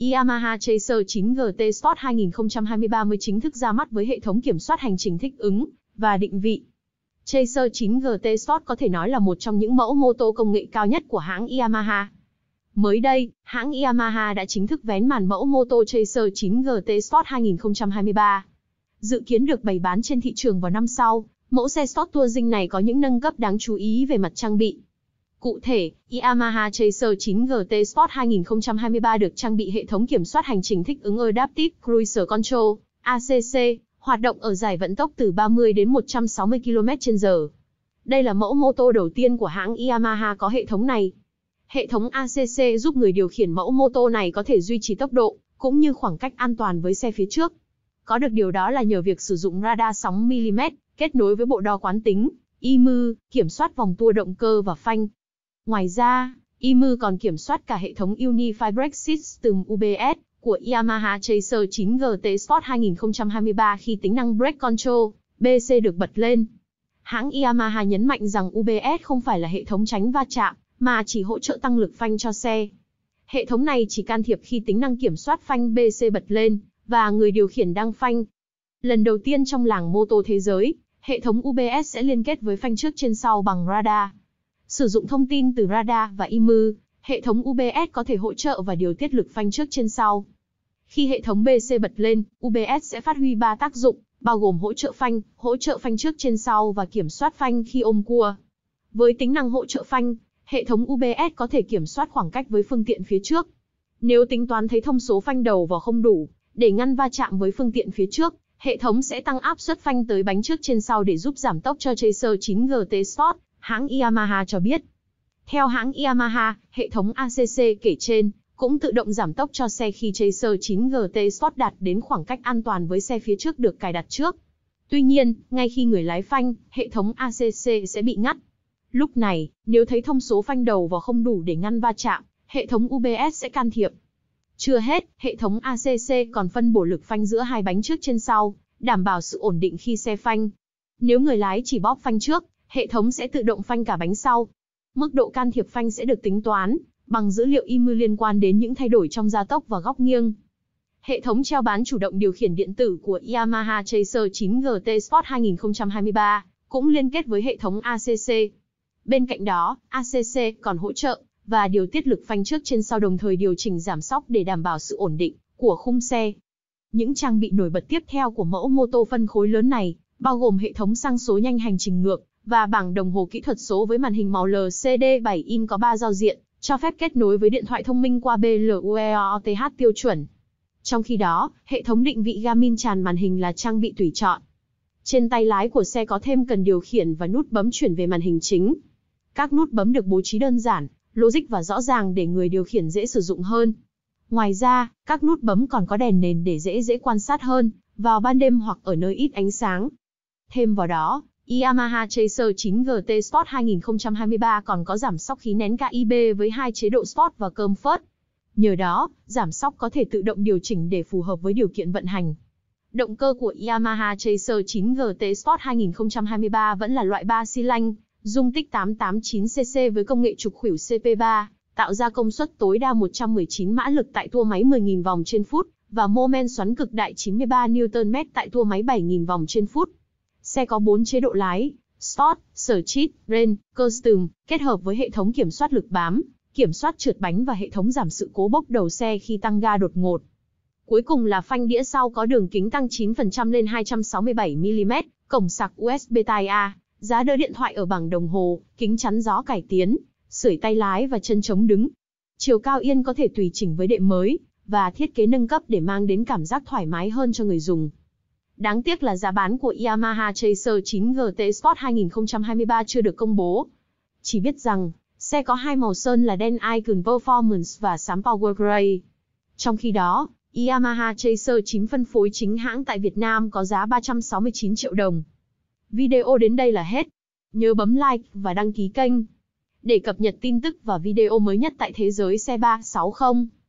Yamaha Chaser 9GT Sport 2023 mới chính thức ra mắt với hệ thống kiểm soát hành trình thích ứng và định vị. Chaser 9GT Sport có thể nói là một trong những mẫu mô tô công nghệ cao nhất của hãng Yamaha. Mới đây, hãng Yamaha đã chính thức vén màn mẫu mô tô Chaser 9GT Sport 2023. Dự kiến được bày bán trên thị trường vào năm sau, mẫu xe Sport Touring này có những nâng cấp đáng chú ý về mặt trang bị, Cụ thể, Yamaha Chaser 9GT Sport 2023 được trang bị hệ thống kiểm soát hành trình thích ứng Adaptive Cruise Control, ACC, hoạt động ở giải vận tốc từ 30 đến 160 km/h. Đây là mẫu mô tô đầu tiên của hãng Yamaha có hệ thống này. Hệ thống ACC giúp người điều khiển mẫu mô tô này có thể duy trì tốc độ, cũng như khoảng cách an toàn với xe phía trước. Có được điều đó là nhờ việc sử dụng radar sóng mm kết nối với bộ đo quán tính, IMU, kiểm soát vòng tua động cơ và phanh, Ngoài ra, IMU còn kiểm soát cả hệ thống Unified System UBS của Yamaha Chaser 9GT Sport 2023 khi tính năng Brake Control BC được bật lên. Hãng Yamaha nhấn mạnh rằng UBS không phải là hệ thống tránh va chạm, mà chỉ hỗ trợ tăng lực phanh cho xe. Hệ thống này chỉ can thiệp khi tính năng kiểm soát phanh BC bật lên và người điều khiển đang phanh. Lần đầu tiên trong làng mô tô thế giới, hệ thống UBS sẽ liên kết với phanh trước trên sau bằng radar. Sử dụng thông tin từ radar và IMU, hệ thống UBS có thể hỗ trợ và điều tiết lực phanh trước trên sau. Khi hệ thống BC bật lên, UBS sẽ phát huy 3 tác dụng, bao gồm hỗ trợ phanh, hỗ trợ phanh trước trên sau và kiểm soát phanh khi ôm cua. Với tính năng hỗ trợ phanh, hệ thống UBS có thể kiểm soát khoảng cách với phương tiện phía trước. Nếu tính toán thấy thông số phanh đầu vào không đủ, để ngăn va chạm với phương tiện phía trước, hệ thống sẽ tăng áp suất phanh tới bánh trước trên sau để giúp giảm tốc cho Chaser 9GT Sport hãng Yamaha cho biết. Theo hãng Yamaha, hệ thống ACC kể trên cũng tự động giảm tốc cho xe khi Chaser 9GT Sport đạt đến khoảng cách an toàn với xe phía trước được cài đặt trước. Tuy nhiên, ngay khi người lái phanh, hệ thống ACC sẽ bị ngắt. Lúc này, nếu thấy thông số phanh đầu vào không đủ để ngăn va chạm, hệ thống UBS sẽ can thiệp. Chưa hết, hệ thống ACC còn phân bổ lực phanh giữa hai bánh trước trên sau, đảm bảo sự ổn định khi xe phanh. Nếu người lái chỉ bóp phanh trước, hệ thống sẽ tự động phanh cả bánh sau. Mức độ can thiệp phanh sẽ được tính toán bằng dữ liệu IMU liên quan đến những thay đổi trong gia tốc và góc nghiêng. Hệ thống treo bán chủ động điều khiển điện tử của Yamaha Chaser 9GT Sport 2023 cũng liên kết với hệ thống ACC. Bên cạnh đó, ACC còn hỗ trợ và điều tiết lực phanh trước trên sau đồng thời điều chỉnh giảm sóc để đảm bảo sự ổn định của khung xe. Những trang bị nổi bật tiếp theo của mẫu mô tô phân khối lớn này bao gồm hệ thống xăng số nhanh hành trình ngược và bảng đồng hồ kỹ thuật số với màn hình màu LCD7 in có 3 giao diện, cho phép kết nối với điện thoại thông minh qua BLUEOTH tiêu chuẩn. Trong khi đó, hệ thống định vị Garmin tràn màn hình là trang bị tùy chọn. Trên tay lái của xe có thêm cần điều khiển và nút bấm chuyển về màn hình chính. Các nút bấm được bố trí đơn giản, logic và rõ ràng để người điều khiển dễ sử dụng hơn. Ngoài ra, các nút bấm còn có đèn nền để dễ dễ quan sát hơn, vào ban đêm hoặc ở nơi ít ánh sáng. Thêm vào đó, Yamaha Chaser 9GT Sport 2023 còn có giảm sóc khí nén KIB với hai chế độ Sport và Comfort. Nhờ đó, giảm sóc có thể tự động điều chỉnh để phù hợp với điều kiện vận hành. Động cơ của Yamaha Chaser 9GT Sport 2023 vẫn là loại 3 xi lanh, dung tích 889cc với công nghệ trục khuỷu CP3, tạo ra công suất tối đa 119 mã lực tại tua máy 10.000 vòng trên phút và mô men xoắn cực đại 93 Nm tại tua máy 7.000 vòng trên phút. Xe có 4 chế độ lái, Sport, Searchit, Rain, Custom, kết hợp với hệ thống kiểm soát lực bám, kiểm soát trượt bánh và hệ thống giảm sự cố bốc đầu xe khi tăng ga đột ngột. Cuối cùng là phanh đĩa sau có đường kính tăng 9% lên 267mm, cổng sạc USB Type A, giá đỡ điện thoại ở bảng đồng hồ, kính chắn gió cải tiến, sưởi tay lái và chân chống đứng. Chiều cao yên có thể tùy chỉnh với đệm mới và thiết kế nâng cấp để mang đến cảm giác thoải mái hơn cho người dùng. Đáng tiếc là giá bán của Yamaha Chaser 9GT Sport 2023 chưa được công bố. Chỉ biết rằng, xe có hai màu sơn là đen Icon Performance và xám Power Gray. Trong khi đó, Yamaha Chaser 9 phân phối chính hãng tại Việt Nam có giá 369 triệu đồng. Video đến đây là hết. Nhớ bấm like và đăng ký kênh để cập nhật tin tức và video mới nhất tại thế giới xe 360.